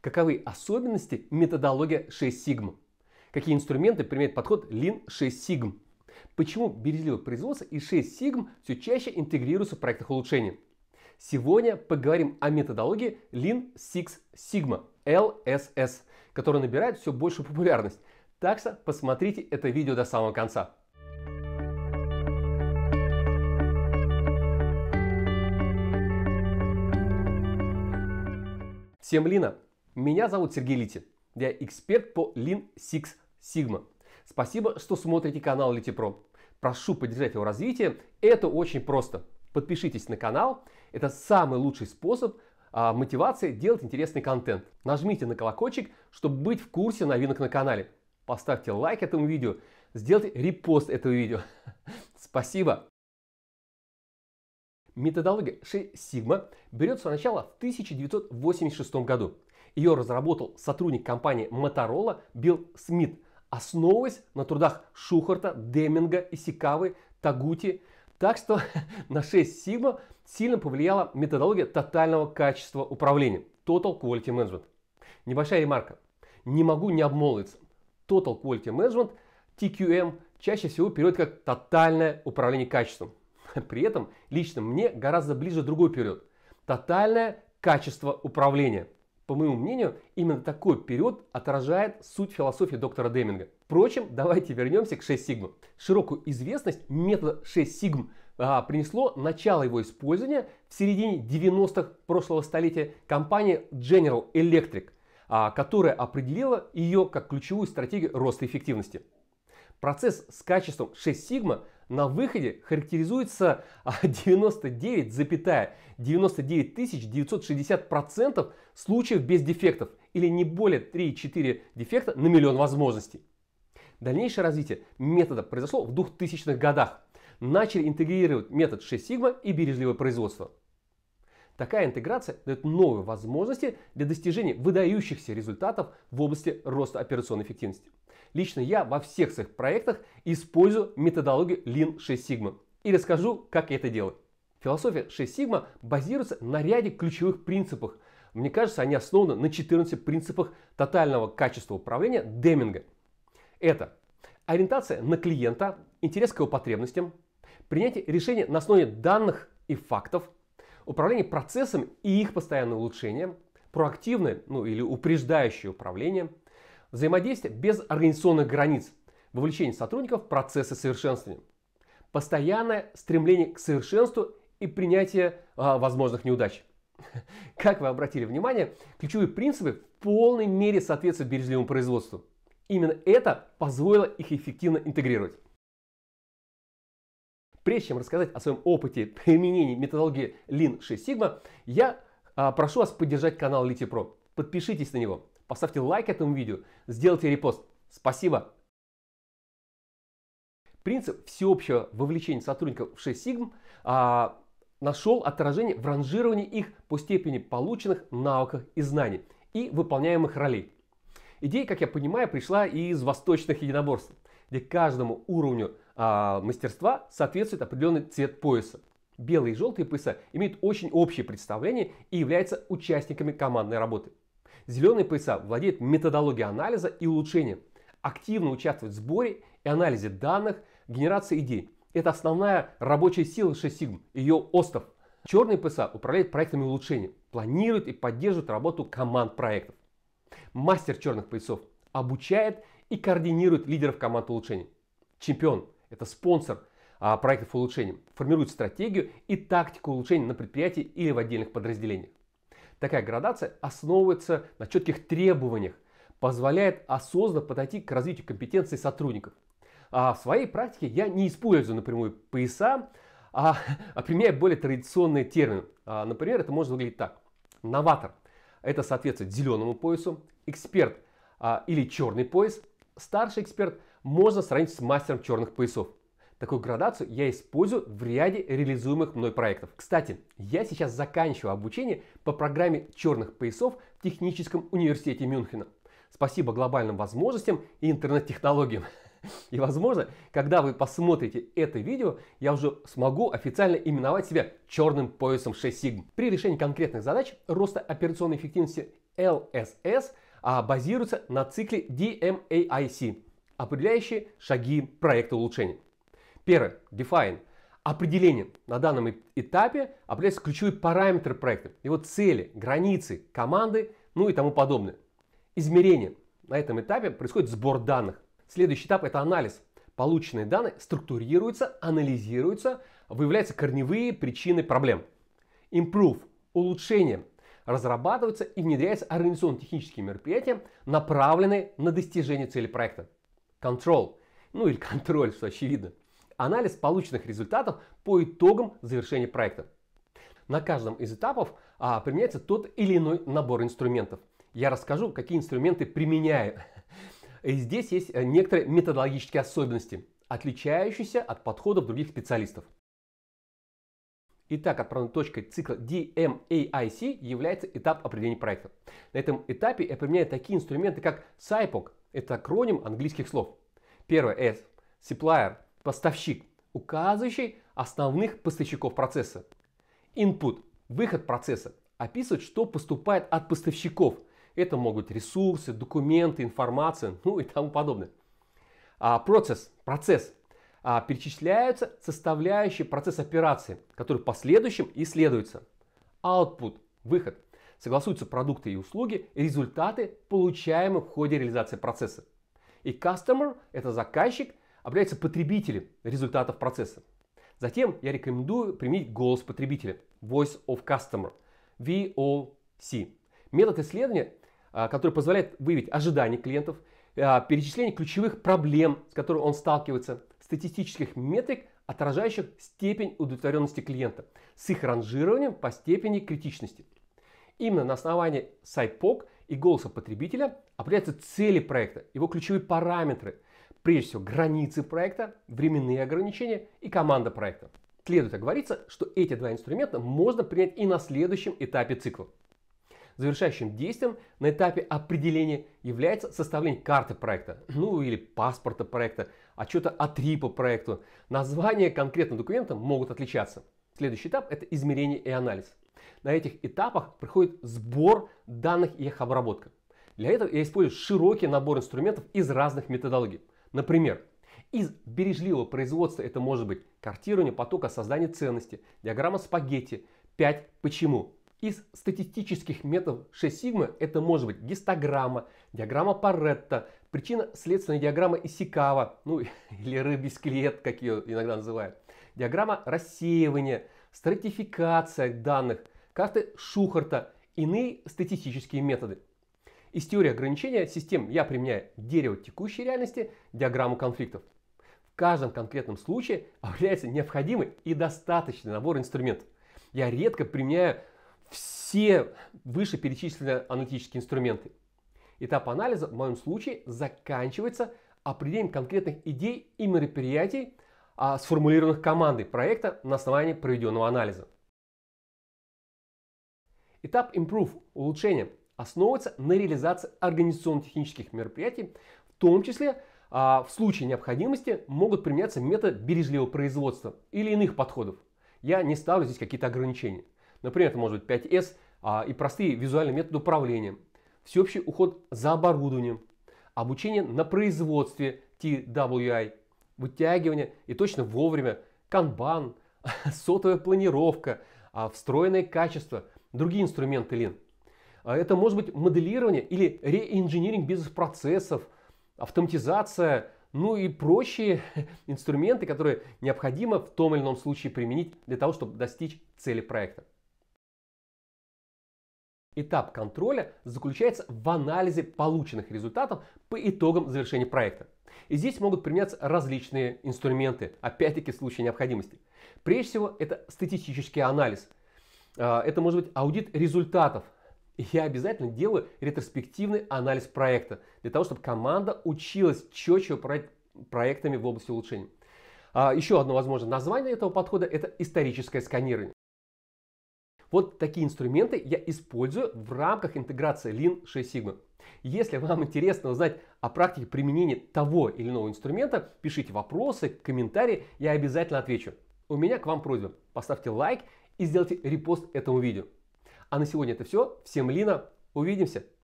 Каковы особенности методология 6 сигм? Какие инструменты применяет подход Lean 6 сигм? Почему бережливое производство и 6 сигм все чаще интегрируются в проектах улучшения? Сегодня поговорим о методологии Lean Six Sigma, LSS, которая набирает все большую популярность. Так что посмотрите это видео до самого конца. Всем Лина! Меня зовут Сергей Литин. Я эксперт по Lean Six Sigma. Спасибо, что смотрите канал Литипро. Прошу поддержать его развитие. Это очень просто. Подпишитесь на канал. Это самый лучший способ а, мотивации делать интересный контент. Нажмите на колокольчик, чтобы быть в курсе новинок на канале. Поставьте лайк этому видео. Сделайте репост этого видео. Спасибо. Методология 6 Sigma берет свое начало в 1986 году. Ее разработал сотрудник компании Motorola Билл Смит, основываясь на трудах Шухарта, Деминга, Исикавы, Тагути. Так что на 6 Sigma сильно повлияла методология тотального качества управления Total Quality Management. Небольшая ремарка. Не могу не обмолвиться. Total Quality Management, TQM, чаще всего период как тотальное управление качеством. При этом лично мне гораздо ближе другой период. Тотальное качество управления – по моему мнению, именно такой период отражает суть философии доктора Деминга. Впрочем, давайте вернемся к 6 сигм. Широкую известность метода 6 сигм а, принесло начало его использования в середине 90-х прошлого столетия компания General Electric, а, которая определила ее как ключевую стратегию роста эффективности. Процесс с качеством 6 сигма на выходе характеризуется 99,99 а, случаев без дефектов или не более 3-4 дефекта на миллион возможностей. Дальнейшее развитие метода произошло в 2000-х годах. Начали интегрировать метод 6 сигма и бережливое производство. Такая интеграция дает новые возможности для достижения выдающихся результатов в области роста операционной эффективности лично я во всех своих проектах использую методологию Lean 6 Sigma. И расскажу, как я это делаю. Философия 6 Sigma базируется на ряде ключевых принципах. Мне кажется, они основаны на 14 принципах тотального качества управления Деминга. Это ориентация на клиента, интерес к его потребностям, принятие решения на основе данных и фактов, управление процессом и их постоянное улучшение, проактивное ну, или упреждающее управление – Взаимодействие без организационных границ. Вовлечение сотрудников в процессы совершенствования. Постоянное стремление к совершенству и принятие а, возможных неудач. Как вы обратили внимание, ключевые принципы в полной мере соответствуют бережливому производству. Именно это позволило их эффективно интегрировать. Прежде чем рассказать о своем опыте применения методологии Lean 6 Sigma, я а, прошу вас поддержать канал Liti Подпишитесь на него. Поставьте лайк этому видео, сделайте репост. Спасибо! Принцип всеобщего вовлечения сотрудников в 6 сигм а, нашел отражение в ранжировании их по степени полученных навыков и знаний и выполняемых ролей. Идея, как я понимаю, пришла из восточных единоборств, где каждому уровню а, мастерства соответствует определенный цвет пояса. Белые и желтые пояса имеют очень общее представление и являются участниками командной работы. Зеленые пояса владеют методологией анализа и улучшения, активно участвуют в сборе и анализе данных, генерации идей. Это основная рабочая сила 6 Sigma, ее остов. Черные пояса управляют проектами улучшения, планируют и поддерживают работу команд проектов. Мастер черных поясов обучает и координирует лидеров команд улучшения. Чемпион – это спонсор а, проектов улучшения, формирует стратегию и тактику улучшения на предприятии или в отдельных подразделениях. Такая градация основывается на четких требованиях, позволяет осознанно подойти к развитию компетенций сотрудников. А в своей практике я не использую напрямую пояса, а, а применяю более традиционные термины. А, например, это может выглядеть так. Новатор – это соответствует зеленому поясу, эксперт а, или черный пояс, старший эксперт можно сравнить с мастером черных поясов. Такую градацию я использую в ряде реализуемых мной проектов. Кстати, я сейчас заканчиваю обучение по программе черных поясов в Техническом университете Мюнхена. Спасибо глобальным возможностям и интернет-технологиям. И возможно, когда вы посмотрите это видео, я уже смогу официально именовать себя черным поясом 6 сигм. При решении конкретных задач роста операционной эффективности LSS а, базируется на цикле DMAIC, эм определяющие шаги проекта улучшения. Первое. Define. Определение на данном этапе определяются ключевой параметр проекта, его цели, границы, команды, ну и тому подобное. Измерение. На этом этапе происходит сбор данных. Следующий этап – это анализ. Полученные данные структурируются, анализируются, выявляются корневые причины проблем. Improve – улучшение. Разрабатываются и внедряются организационно-технические мероприятия, направленные на достижение цели проекта. Control – ну или контроль, что очевидно анализ полученных результатов по итогам завершения проекта. На каждом из этапов а, применяется тот или иной набор инструментов. Я расскажу, какие инструменты применяю. И здесь есть э, некоторые методологические особенности, отличающиеся от подходов других специалистов. Итак, отправной точкой цикла DMAIC является этап определения проекта. На этом этапе я применяю такие инструменты, как SIPOC, это акроним английских слов. Первое S – Supplier – поставщик, указывающий основных поставщиков процесса. Input – выход процесса, описывает, что поступает от поставщиков. Это могут быть ресурсы, документы, информация, ну и тому подобное. А, процесс, процесс. А, перечисляются составляющие процесс операции, которые в последующем исследуются. Output – выход. Согласуются продукты и услуги, результаты, получаемые в ходе реализации процесса. И customer – это заказчик – объявляются потребители результатов процесса. Затем я рекомендую применить голос потребителя, Voice of Customer, VOC. Метод исследования, а, который позволяет выявить ожидания клиентов, а, перечисление ключевых проблем, с которыми он сталкивается, статистических метрик, отражающих степень удовлетворенности клиента, с их ранжированием по степени критичности. Именно на основании SIPOC и голоса потребителя определяются цели проекта, его ключевые параметры – Прежде всего, границы проекта, временные ограничения и команда проекта. Следует оговориться, что эти два инструмента можно принять и на следующем этапе цикла. Завершающим действием на этапе определения является составление карты проекта, ну или паспорта проекта, отчета А3 по проекту. Названия конкретного документа могут отличаться. Следующий этап – это измерение и анализ. На этих этапах проходит сбор данных и их обработка. Для этого я использую широкий набор инструментов из разных методологий. Например, из бережливого производства это может быть картирование потока создания ценности, диаграмма спагетти, 5 почему. Из статистических методов 6 сигма. это может быть гистограмма, диаграмма Паретта, причина следственная диаграмма Исикава, ну или рыбий скелет, как ее иногда называют, диаграмма рассеивания, стратификация данных, карты Шухарта, иные статистические методы. Из теории ограничения систем я применяю дерево текущей реальности, диаграмму конфликтов. В каждом конкретном случае является необходимый и достаточный набор инструментов. Я редко применяю все вышеперечисленные аналитические инструменты. Этап анализа в моем случае заканчивается определением конкретных идей и мероприятий, а сформулированных командой проекта на основании проведенного анализа. Этап improve – улучшение основывается на реализации организационно-технических мероприятий, в том числе а, в случае необходимости могут применяться методы бережливого производства или иных подходов. Я не ставлю здесь какие-то ограничения. Например, это может быть 5С а, и простые визуальные методы управления, всеобщий уход за оборудованием, обучение на производстве TWI, вытягивание и точно вовремя, канбан, сотовая планировка, а, встроенное качество, другие инструменты лин. А это может быть моделирование или реинжиниринг бизнес-процессов, автоматизация, ну и прочие инструменты, которые необходимо в том или ином случае применить для того, чтобы достичь цели проекта. Этап контроля заключается в анализе полученных результатов по итогам завершения проекта. И здесь могут применяться различные инструменты, опять-таки в случае необходимости. Прежде всего, это статистический анализ. А, это может быть аудит результатов я обязательно делаю ретроспективный анализ проекта, для того, чтобы команда училась четче управлять проектами в области улучшения. А, еще одно возможное название этого подхода – это историческое сканирование. Вот такие инструменты я использую в рамках интеграции Lean 6 Sigma. Если вам интересно узнать о практике применения того или иного инструмента, пишите вопросы, комментарии, я обязательно отвечу. У меня к вам просьба. Поставьте лайк и сделайте репост этому видео. А на сегодня это все. Всем Лина. Увидимся.